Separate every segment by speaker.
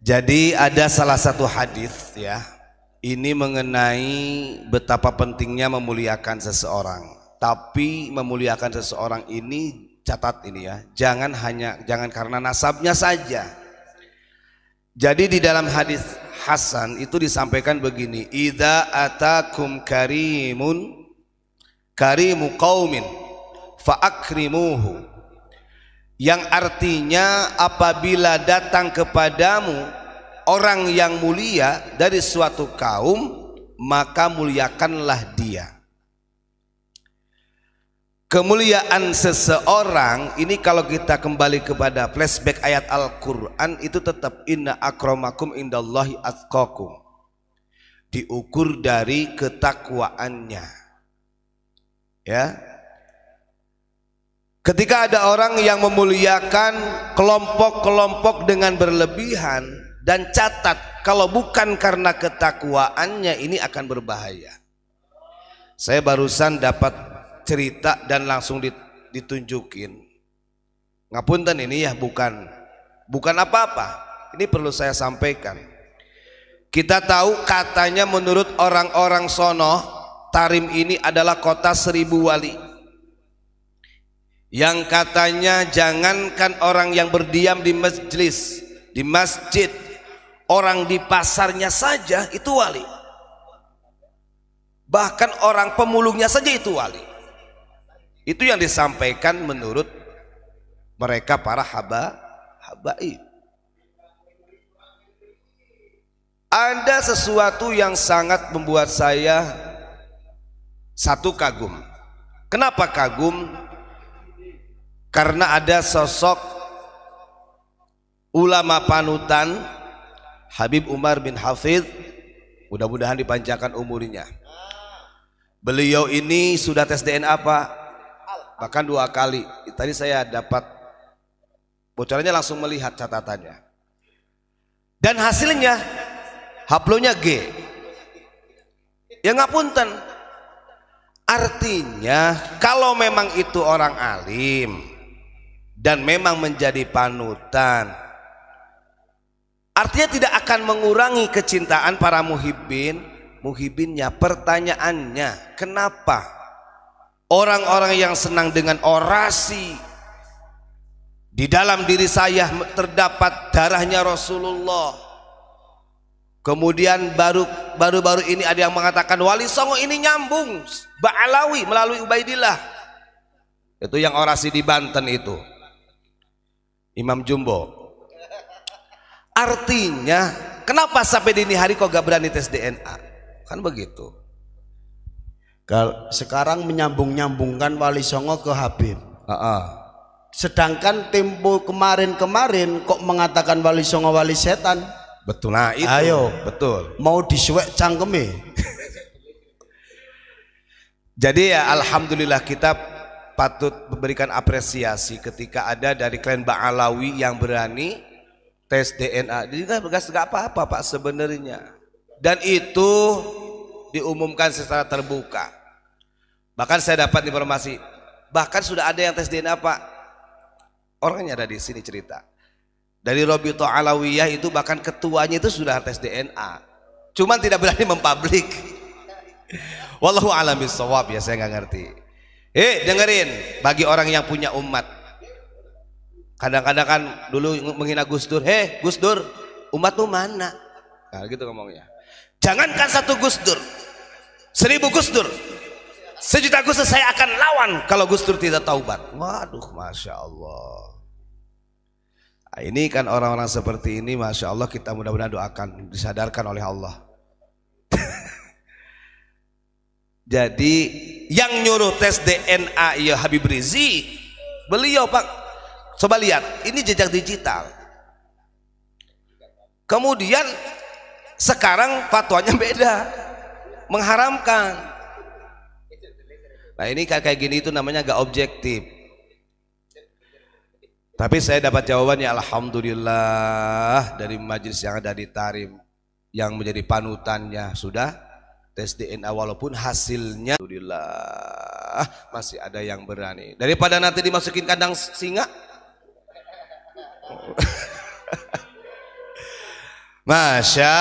Speaker 1: Jadi ada salah satu hadis ya. Ini mengenai betapa pentingnya memuliakan seseorang. Tapi memuliakan seseorang ini catat ini ya. Jangan hanya jangan karena nasabnya saja. Jadi di dalam hadis Hasan itu disampaikan begini, "Idza atakum karimun karimu qaumin fa akrimuhu yang artinya apabila datang kepadamu orang yang mulia dari suatu kaum maka muliakanlah dia kemuliaan seseorang ini kalau kita kembali kepada flashback ayat Al-Quran itu tetap inna akromakum indallahi atqakum diukur dari ketakwaannya ya Ketika ada orang yang memuliakan kelompok-kelompok dengan berlebihan dan catat kalau bukan karena ketakwaannya ini akan berbahaya. Saya barusan dapat cerita dan langsung ditunjukin. Ngapunten ini ya bukan bukan apa-apa. Ini perlu saya sampaikan. Kita tahu katanya menurut orang-orang sono Tarim ini adalah kota seribu wali yang katanya jangankan orang yang berdiam di majelis, di masjid, orang di pasarnya saja itu wali. Bahkan orang pemulungnya saja itu wali. Itu yang disampaikan menurut mereka para haba habaib. Ada sesuatu yang sangat membuat saya satu kagum. Kenapa kagum? karena ada sosok ulama panutan Habib Umar bin Hafidh mudah-mudahan dipanjangkan umurnya beliau ini sudah tes DNA pak bahkan dua kali tadi saya dapat bocorannya langsung melihat catatannya dan hasilnya haplonya G ya punten artinya kalau memang itu orang alim dan memang menjadi panutan artinya tidak akan mengurangi kecintaan para muhibbin muhibbinnya. pertanyaannya kenapa orang-orang yang senang dengan orasi di dalam diri saya terdapat darahnya Rasulullah kemudian baru-baru ini ada yang mengatakan wali songo ini nyambung Ba'alawi melalui Ubaidillah itu yang orasi di Banten itu Imam Jumbo. Artinya, kenapa sampai dini hari kok gak berani tes DNA? Kan begitu. Sekarang menyambung-nyambungkan Wali Songo ke Habib. Uh -uh. Sedangkan tempo kemarin-kemarin kok mengatakan Wali Songo Wali Setan. Betul lah itu. Ayo, betul. Mau disuek cangkeme. Jadi ya alhamdulillah kita patut memberikan apresiasi ketika ada dari klien Mbak Alawi yang berani tes DNA. Jadi kan bekas gak apa-apa Pak sebenarnya. Dan itu diumumkan secara terbuka. Bahkan saya dapat informasi, bahkan sudah ada yang tes DNA Pak. Orangnya ada di sini cerita. Dari Robito Alawiyah itu bahkan ketuanya itu sudah tes DNA. Cuman tidak berani mempublik. Wallahu alam ya saya nggak ngerti. Eh dengerin bagi orang yang punya umat. Kadang-kadang kan dulu menghina Gus Dur, "Heh, Gus Dur, umat tuh mana?" Nah, gitu ngomongnya. Jangankan satu Gus Dur, seribu Gus Dur, sejuta Gus Dur saya akan lawan kalau Gus Dur tidak taubat. Waduh, masya Allah. Nah, ini kan orang-orang seperti ini, masya Allah kita mudah-mudahan doakan disadarkan oleh Allah. Jadi yang nyuruh tes DNA ya Habib Rizik. Beliau Pak, coba lihat, ini jejak digital. Kemudian sekarang fatwanya beda. Mengharamkan. Nah ini kayak gini itu namanya gak objektif. Tapi saya dapat jawabannya Alhamdulillah dari majelis yang ada di Tarim yang menjadi panutannya sudah tes DNA walaupun hasilnya alhamdulillah masih ada yang berani daripada nanti dimasukin kandang singa Masya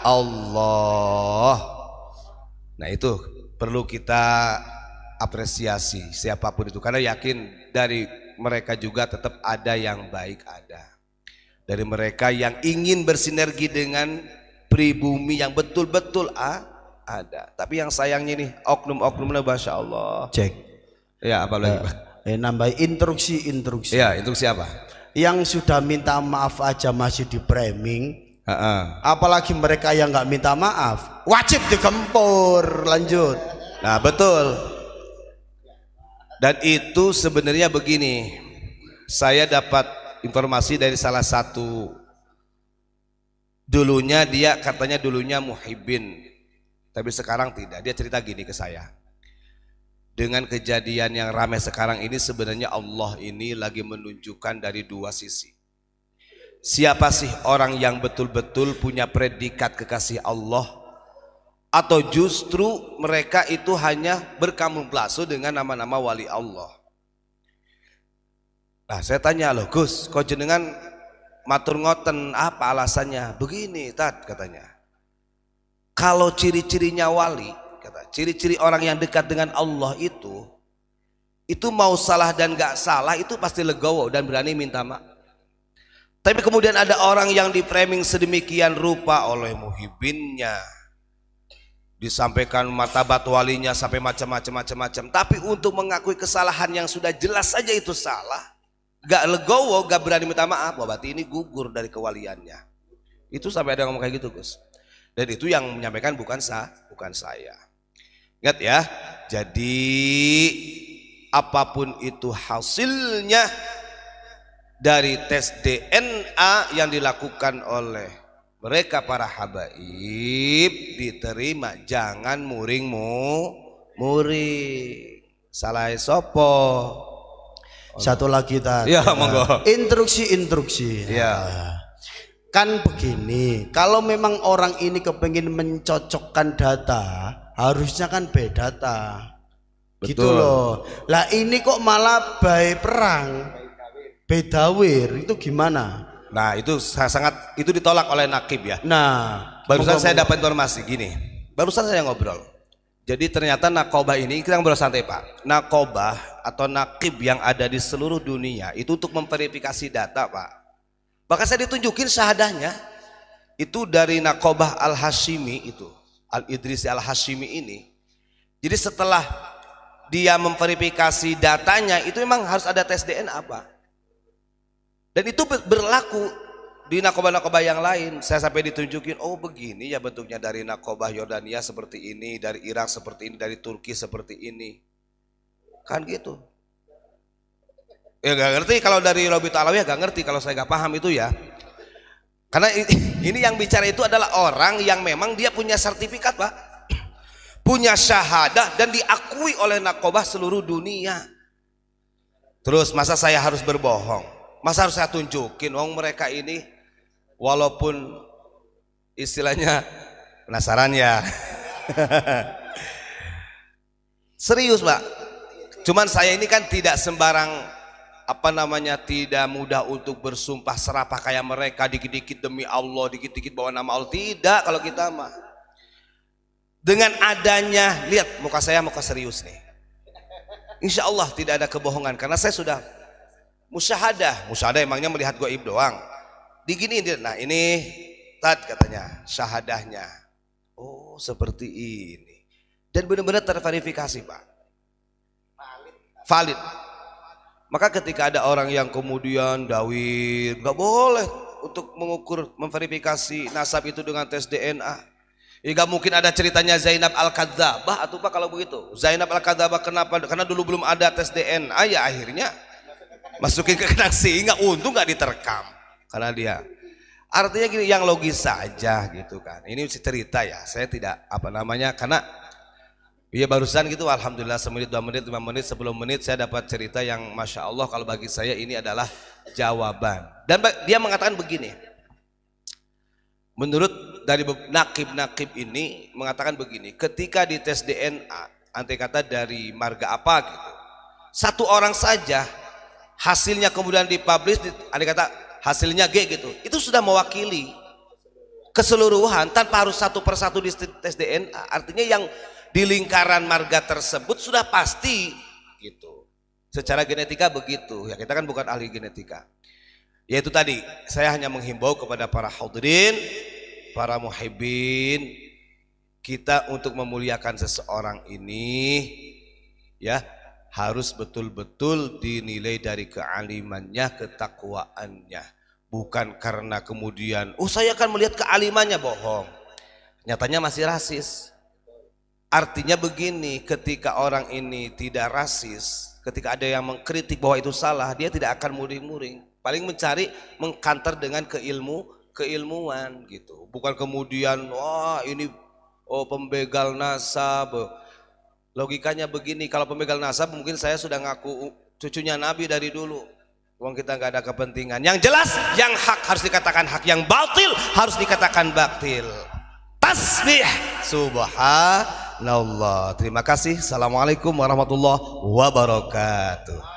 Speaker 1: Allah nah itu perlu kita apresiasi siapapun itu karena yakin dari mereka juga tetap ada yang baik ada dari mereka yang ingin bersinergi dengan pribumi yang betul-betul ah, ada. Tapi yang sayangnya nih oknum oknum lah, Masya Allah. Cek. Ya apa lagi Pak? Eh, nambah instruksi-instruksi. Ya instruksi apa? Yang sudah minta maaf aja masih di framing. Uh -uh. Apalagi mereka yang nggak minta maaf wajib dikempur lanjut. Nah betul. Dan itu sebenarnya begini. Saya dapat informasi dari salah satu dulunya dia katanya dulunya muhibin tapi sekarang tidak. Dia cerita gini ke saya. Dengan kejadian yang ramai sekarang ini sebenarnya Allah ini lagi menunjukkan dari dua sisi. Siapa sih orang yang betul-betul punya predikat kekasih Allah atau justru mereka itu hanya berkamuflase dengan nama-nama wali Allah. Nah, saya tanya loh, Gus, kau jenengan matur ngoten apa alasannya? Begini, tat katanya. Kalau ciri-cirinya wali, ciri-ciri orang yang dekat dengan Allah itu itu mau salah dan gak salah itu pasti legowo dan berani minta maaf. Tapi kemudian ada orang yang di framing sedemikian rupa oleh muhibinnya, disampaikan martabat walinya sampai macam-macam macam-macam tapi untuk mengakui kesalahan yang sudah jelas saja itu salah gak legowo gak berani minta maaf berarti ini gugur dari kewaliannya itu sampai ada yang ngomong kayak gitu Gus dan itu yang menyampaikan bukan sah, bukan saya. Ingat ya, jadi apapun itu hasilnya dari tes DNA yang dilakukan oleh mereka para habaib diterima jangan muringmu muring salah sopo satu lagi tadi ya monggo instruksi instruksi ya, ya kan begini kalau memang orang ini kepengen mencocokkan data harusnya kan by data gitu Betul. gitu loh lah ini kok malah by perang bedawir itu gimana nah itu sangat itu ditolak oleh nakib ya nah barusan saya dapat informasi gini barusan saya ngobrol jadi ternyata nakoba ini kita ngobrol santai Pak. nakoba atau nakib yang ada di seluruh dunia itu untuk memverifikasi data Pak maka saya ditunjukin sahadahnya itu dari Nakobah al Hasimi itu. al Idris al Hasimi ini. Jadi setelah dia memverifikasi datanya itu memang harus ada tes DNA apa? Dan itu berlaku di nakobah-nakobah yang lain. Saya sampai ditunjukin, oh begini ya bentuknya dari nakobah Yordania seperti ini, dari Irak seperti ini, dari Turki seperti ini. Kan gitu ya gak ngerti kalau dari Robi Ta'alawi ya gak ngerti kalau saya gak paham itu ya karena ini yang bicara itu adalah orang yang memang dia punya sertifikat pak punya syahadah dan diakui oleh nakobah seluruh dunia terus masa saya harus berbohong masa harus saya tunjukin wong oh, mereka ini walaupun istilahnya penasaran ya serius pak cuman saya ini kan tidak sembarang apa namanya tidak mudah untuk bersumpah serapah kayak mereka dikit-dikit demi Allah, dikit-dikit bawa nama Allah. Tidak kalau kita mah. Dengan adanya, lihat muka saya muka serius nih. Insya Allah tidak ada kebohongan karena saya sudah musyahadah. Musyahadah emangnya melihat goib doang. Digini dia, nah ini tat katanya syahadahnya. Oh seperti ini. Dan benar-benar terverifikasi pak. Valid maka ketika ada orang yang kemudian dawir, nggak boleh untuk mengukur, memverifikasi nasab itu dengan tes DNA. Ini ya, gak mungkin ada ceritanya Zainab Al-Kadzabah atau apa kalau begitu. Zainab Al-Kadzabah kenapa? Karena dulu belum ada tes DNA ya akhirnya masukin ke kandang nggak untung gak diterkam karena dia artinya gini yang logis saja gitu kan ini cerita ya saya tidak apa namanya karena Iya barusan gitu Alhamdulillah semenit, dua menit, lima menit, sepuluh menit saya dapat cerita yang Masya Allah kalau bagi saya ini adalah jawaban. Dan dia mengatakan begini, menurut dari nakib-nakib ini mengatakan begini, ketika di tes DNA, antai kata dari marga apa gitu, satu orang saja hasilnya kemudian dipublish, antai kata hasilnya G gitu, itu sudah mewakili keseluruhan tanpa harus satu persatu di tes DNA, artinya yang di lingkaran marga tersebut sudah pasti gitu. Secara genetika begitu. Ya kita kan bukan ahli genetika. Yaitu tadi saya hanya menghimbau kepada para hadirin, para muhibbin kita untuk memuliakan seseorang ini ya harus betul-betul dinilai dari kealimannya, ketakwaannya. Bukan karena kemudian, oh saya akan melihat kealimannya, bohong. Nyatanya masih rasis. Artinya begini, ketika orang ini tidak rasis, ketika ada yang mengkritik bahwa itu salah, dia tidak akan muring-muring. Paling mencari mengkanter dengan keilmu, keilmuan gitu. Bukan kemudian wah ini oh pembegal nasab. Logikanya begini, kalau pembegal nasab mungkin saya sudah ngaku cucunya Nabi dari dulu. Uang kita nggak ada kepentingan. Yang jelas, yang hak harus dikatakan hak, yang batil harus dikatakan batil. Tasbih subhanallah Allah, Terima kasih. Assalamualaikum warahmatullahi wabarakatuh.